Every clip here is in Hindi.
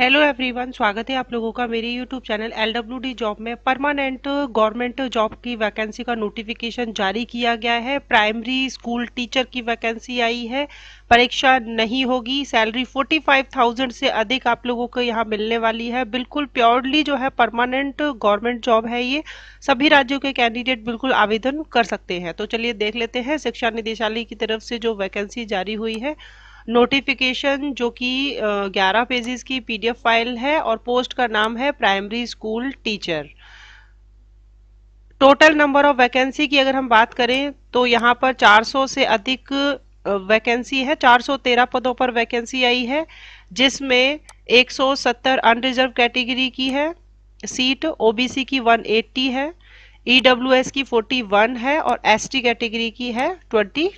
हेलो एवरीवन स्वागत है आप लोगों का मेरे यूट्यूब चैनल डी जॉब में परमानेंट गवर्नमेंट जॉब की वैकेंसी का नोटिफिकेशन जारी किया गया है प्राइमरी स्कूल टीचर की वैकेंसी आई है परीक्षा नहीं होगी सैलरी 45,000 से अधिक आप लोगों को यहाँ मिलने वाली है बिल्कुल प्योरली जो है परमानेंट गवर्नमेंट जॉब है ये सभी राज्यों के कैंडिडेट बिल्कुल आवेदन कर सकते हैं तो चलिए देख लेते हैं शिक्षा निदेशालय की तरफ से जो वैकेंसी जारी हुई है नोटिफिकेशन जो कि 11 पेजेस की पीडीएफ फाइल है और पोस्ट का नाम है primary school teacher total number of vacancy की अगर हम बात करें तो यहाँ पर 400 से अधिक वैकेंसी है 413 पदों पर वैकेंसी आई है जिसमें 170 अनरिजर्व कैटेगरी की है सीट ओबीसी की 180 है ईडब्ल्यूएस e की 41 है और एसटी कैटेगरी की है 22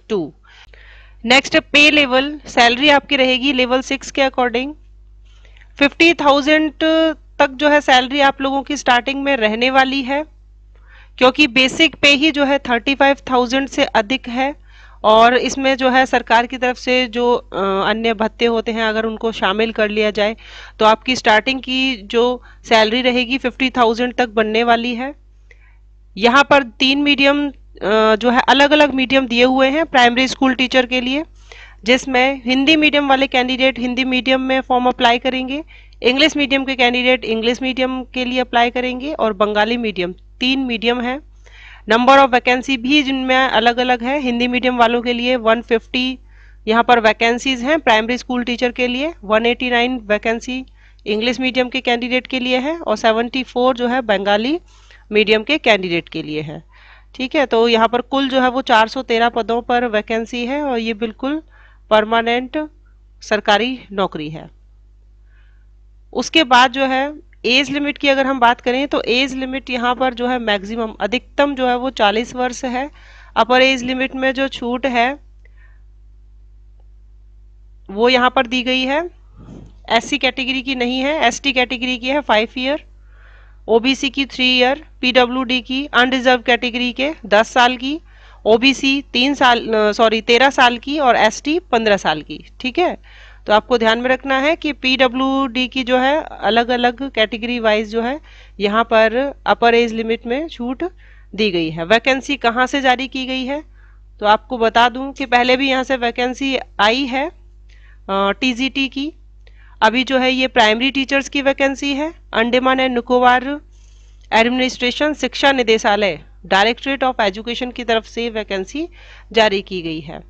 नेक्स्ट पे लेवल सैलरी आपकी रहेगी लेवल सिक्स के अकॉर्डिंग फिफ्टी थाउजेंड तक जो है सैलरी आप लोगों की स्टार्टिंग में रहने वाली है क्योंकि बेसिक पे ही जो है थर्टी फाइव थाउजेंड से अधिक है और इसमें जो है सरकार की तरफ से जो uh, अन्य भत्ते होते हैं अगर उनको शामिल कर लिया जाए तो आपकी स्टार्टिंग की जो सैलरी रहेगी फिफ्टी थाउजेंड तक बनने वाली है यहाँ पर तीन मीडियम जो है अलग अलग मीडियम दिए हुए हैं प्राइमरी स्कूल टीचर के लिए जिसमें हिंदी मीडियम वाले कैंडिडेट हिंदी मीडियम में फॉर्म अप्लाई करेंगे इंग्लिश मीडियम के कैंडिडेट इंग्लिश मीडियम के लिए अप्लाई करेंगे और बंगाली मीडियम तीन मीडियम हैं नंबर ऑफ वैकेंसी भी जिनमें अलग अलग है हिंदी मीडियम वालों के लिए 150 फिफ्टी यहाँ पर वैकेंसीज हैं प्राइमरी स्कूल टीचर के लिए 189 वैकेंसी इंग्लिश मीडियम के कैंडिडेट के लिए है और 74 जो है बंगाली मीडियम के कैंडिडेट के लिए है ठीक है तो यहाँ पर कुल जो है वो 413 पदों पर वैकेंसी है और ये बिल्कुल परमानेंट सरकारी नौकरी है उसके बाद जो है एज लिमिट की अगर हम बात करें तो एज लिमिट यहाँ पर जो है मैक्सिमम अधिकतम जो है वो 40 वर्ष है अपर एज लिमिट में जो छूट है वो यहाँ पर दी गई है एस कैटेगरी की नहीं है एस कैटेगरी की है फाइव ईयर ओबीसी की थ्री ईयर पीडब्ल्यूडी की अनरिजर्व कैटेगरी के दस साल की ओबीसी तीन साल सॉरी तेरह साल की और एसटी पंद्रह साल की ठीक है तो आपको ध्यान में रखना है कि पीडब्ल्यूडी की जो है अलग अलग कैटेगरी वाइज जो है यहाँ पर अपर एज लिमिट में छूट दी गई है वैकेंसी कहाँ से जारी की गई है तो आपको बता दूं कि पहले भी यहाँ से वैकेंसी आई है टीजीटी की अभी जो है ये प्राइमरी टीचर्स की वैकेंसी है अंडेमान एंड निकोबार एडमिनिस्ट्रेशन शिक्षा निदेशालय डायरेक्टरेट ऑफ एजुकेशन की तरफ से वैकेंसी जारी की गई है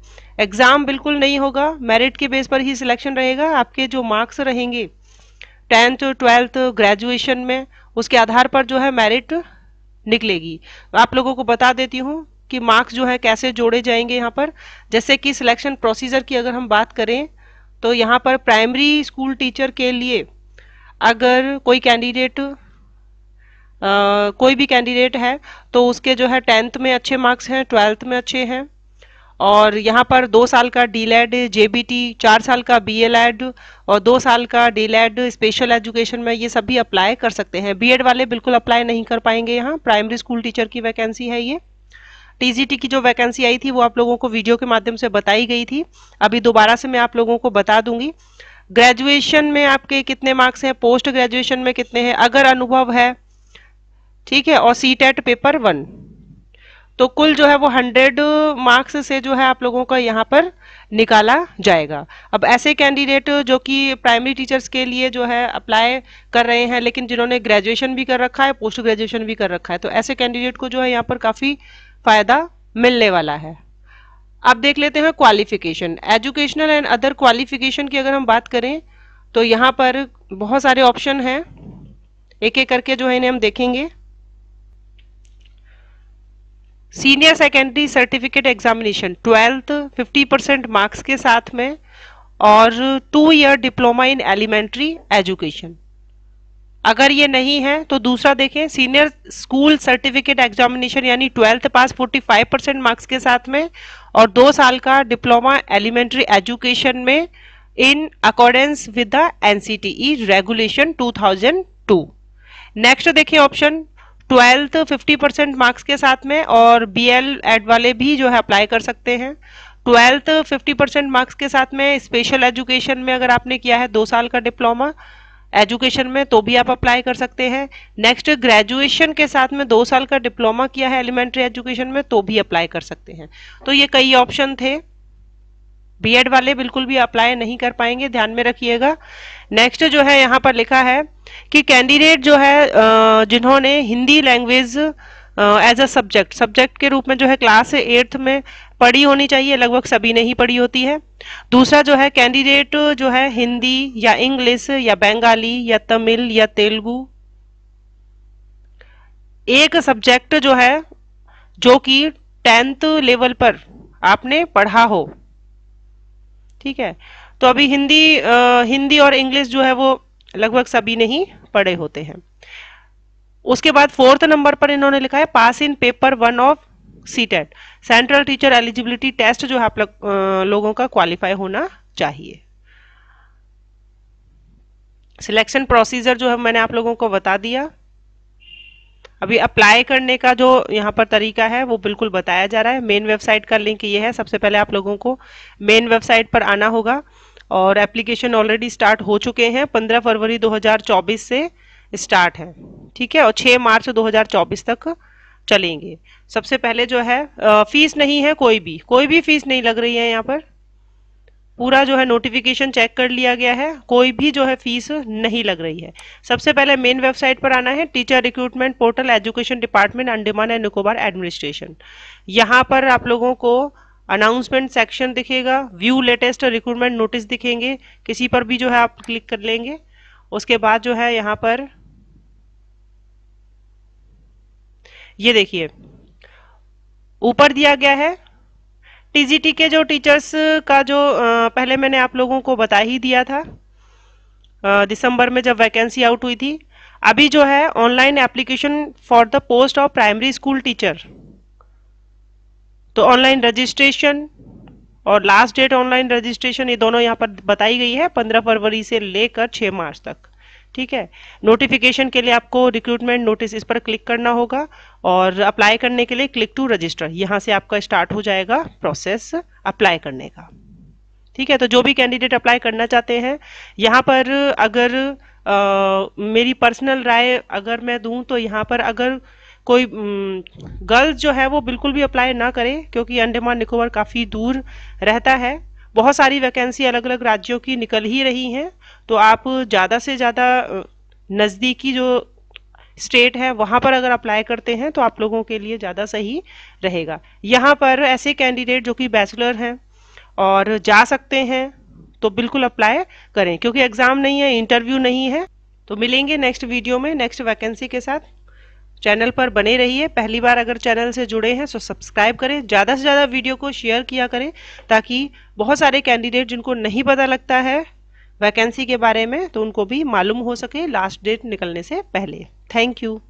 एग्ज़ाम बिल्कुल नहीं होगा मेरिट के बेस पर ही सिलेक्शन रहेगा आपके जो मार्क्स रहेंगे टेंथ ट्वेल्थ ग्रेजुएशन में उसके आधार पर जो है मेरिट निकलेगी आप लोगों को बता देती हूँ कि मार्क्स जो है कैसे जोड़े जाएंगे यहाँ पर जैसे कि सिलेक्शन प्रोसीजर की अगर हम बात करें तो यहाँ पर प्राइमरी स्कूल टीचर के लिए अगर कोई कैंडिडेट कोई भी कैंडिडेट है तो उसके जो है टेंथ में अच्छे मार्क्स हैं ट्वेल्थ में अच्छे हैं और यहाँ पर दो साल का डी लेड जे चार साल का बी e और दो साल का डी लेड स्पेशल एजुकेशन में ये सभी अप्लाई कर सकते हैं बीएड वाले बिल्कुल अप्लाई नहीं कर पाएंगे यहाँ प्राइमरी स्कूल टीचर की वैकेंसी है ये टीजीटी की जो वैकेंसी आई थी वो आप लोगों को वीडियो के माध्यम से बताई गई थी अभी दोबारा से मैं आप लोगों को बता दूंगी ग्रेजुएशन में आपके कितने मार्क्स हैं पोस्ट ग्रेजुएशन में कितने हैं अगर अनुभव है ठीक है और सी टेट पेपर वन तो कुल जो है वो हंड्रेड मार्क्स से जो है आप लोगों का यहाँ पर निकाला जाएगा अब ऐसे कैंडिडेट जो कि प्राइमरी टीचर्स के लिए जो है अप्लाई कर रहे हैं लेकिन जिन्होंने ग्रेजुएशन भी कर रखा है पोस्ट ग्रेजुएशन भी कर रखा है तो ऐसे कैंडिडेट को जो है यहाँ पर काफ़ी फायदा मिलने वाला है अब देख लेते हैं qualification educational and other qualification की अगर हम बात करें तो यहाँ पर बहुत सारे ऑप्शन हैं एक एक करके जो है इन्हें हम देखेंगे senior secondary certificate examination twelfth 50 percent marks के साथ में और two year diploma in elementary education अगर ये नहीं है तो दूसरा देखें सीनियर स्कूल सर्टिफिकेट एग्जामिनेशन यानी ट्वेल्थ पास 45 परसेंट मार्क्स के साथ में और दो साल का डिप्लोमा एलिमेंट्री एजुकेशन में in accordance with the NCTE regulation 2002 next देखें ऑप्शन ट्वेल्थ 50 परसेंट मार्क्स के साथ में और बी एल एड वाले भी जो है अप्लाई कर सकते हैं ट्वेल्थ फिफ्टी परसेंट मार्क्स के साथ में स्पेशल एजुकेशन में अगर आपने किया है दो साल का डिप्लोमा एजुकेशन में तो भी आप अप्लाई कर सकते हैं नेक्स्ट ग्रेजुएशन के साथ में दो साल का डिप्लोमा किया है एलिमेंट्री एजुकेशन में तो भी अप्लाई कर सकते हैं तो ये कई ऑप्शन थे बीएड वाले बिल्कुल भी अप्लाई नहीं कर पाएंगे ध्यान में रखिएगा नेक्स्ट जो है यहाँ पर लिखा है कि कैंडिडेट जो है जिन्होंने Hindi language as a subject subject के रूप में जो है क्लास एट्थ में पढ़ी होनी चाहिए लगभग सभी ने ही पढ़ी होती है दूसरा जो है कैंडिडेट जो है हिंदी या इंग्लिश या बंगाली या तमिल या तेलुगु एक सब्जेक्ट जो है जो कि टेंथ लेवल पर आपने पढ़ा हो ठीक है तो अभी हिंदी आ, हिंदी और इंग्लिश जो है वो लगभग सभी ने ही पढ़े होते हैं उसके बाद फोर्थ नंबर पर इन्होंने लिखा है pass in paper one of C TET central teacher eligibility test जो है आप लग, लोगों का क्वालिफाई होना चाहिए सिलेक्शन प्रोसीजर जो है मैंने आप लोगों को बता दिया अभी अप्लाई करने का जो यहाँ पर तरीका है वो बिल्कुल बताया जा रहा है मेन वेबसाइट का लिंक ये है सबसे पहले आप लोगों को मेन वेबसाइट पर आना होगा और एप्लीकेशन ऑलरेडी स्टार्ट हो चुके हैं 15 फरवरी 2024 से स्टार्ट है ठीक है और 6 मार्च 2024 तक चलेंगे सबसे पहले जो है फीस नहीं है कोई भी कोई भी फीस नहीं लग रही है यहाँ पर पूरा जो है नोटिफिकेशन चेक कर लिया गया है कोई भी जो है फीस नहीं लग रही है सबसे पहले मेन वेबसाइट पर आना है teacher recruitment portal education department Andaman and Nicobar administration यहाँ पर आप लोगों को अनाउंसमेंट सेक्शन दिखेगा व्यू लेटेस्ट रिक्रूटमेंट नोटिस दिखेंगे किसी पर भी जो है आप क्लिक कर लेंगे उसके बाद जो है यहाँ पर ये देखिए ऊपर दिया गया है टीजीटी के जो टीचर्स का जो पहले मैंने आप लोगों को बता ही दिया था दिसंबर में जब वैकेंसी आउट हुई थी अभी जो है online application for the post of primary school teacher तो ऑनलाइन रजिस्ट्रेशन और लास्ट डेट ऑनलाइन रजिस्ट्रेशन ये दोनों यहाँ पर बताई गई है पंद्रह फरवरी से लेकर 6 मार्च तक ठीक है नोटिफिकेशन के लिए आपको रिक्रूटमेंट नोटिस इस पर क्लिक करना होगा और अप्लाई करने के लिए क्लिक टू रजिस्टर यहाँ से आपका स्टार्ट हो जाएगा प्रोसेस अप्लाई करने का ठीक है तो जो भी कैंडिडेट अप्लाई करना चाहते हैं यहाँ पर अगर आ, मेरी पर्सनल राय अगर मैं दूं तो यहाँ पर अगर कोई गर्ल्स जो है वो बिल्कुल भी अप्लाई ना करें क्योंकि अंडमान निकोबार काफ़ी दूर रहता है बहुत सारी वैकेंसी अलग अलग राज्यों की निकल ही रही हैं तो आप ज़्यादा से ज़्यादा नज़दीकी जो स्टेट है वहाँ पर अगर अप्लाई करते हैं तो आप लोगों के लिए ज़्यादा सही रहेगा यहाँ पर ऐसे कैंडिडेट जो कि बैचलर हैं और जा सकते हैं तो बिल्कुल अप्लाई करें क्योंकि एग्ज़ाम नहीं है इंटरव्यू नहीं है तो मिलेंगे नेक्स्ट वीडियो में नेक्स्ट वैकेंसी के साथ चैनल पर बने रहिए पहली बार अगर चैनल से जुड़े हैं तो सब्सक्राइब करें ज़्यादा से ज़्यादा वीडियो को शेयर किया करें ताकि बहुत सारे कैंडिडेट जिनको नहीं पता लगता है वैकेंसी के बारे में तो उनको भी मालूम हो सके लास्ट डेट निकलने से पहले थैंक यू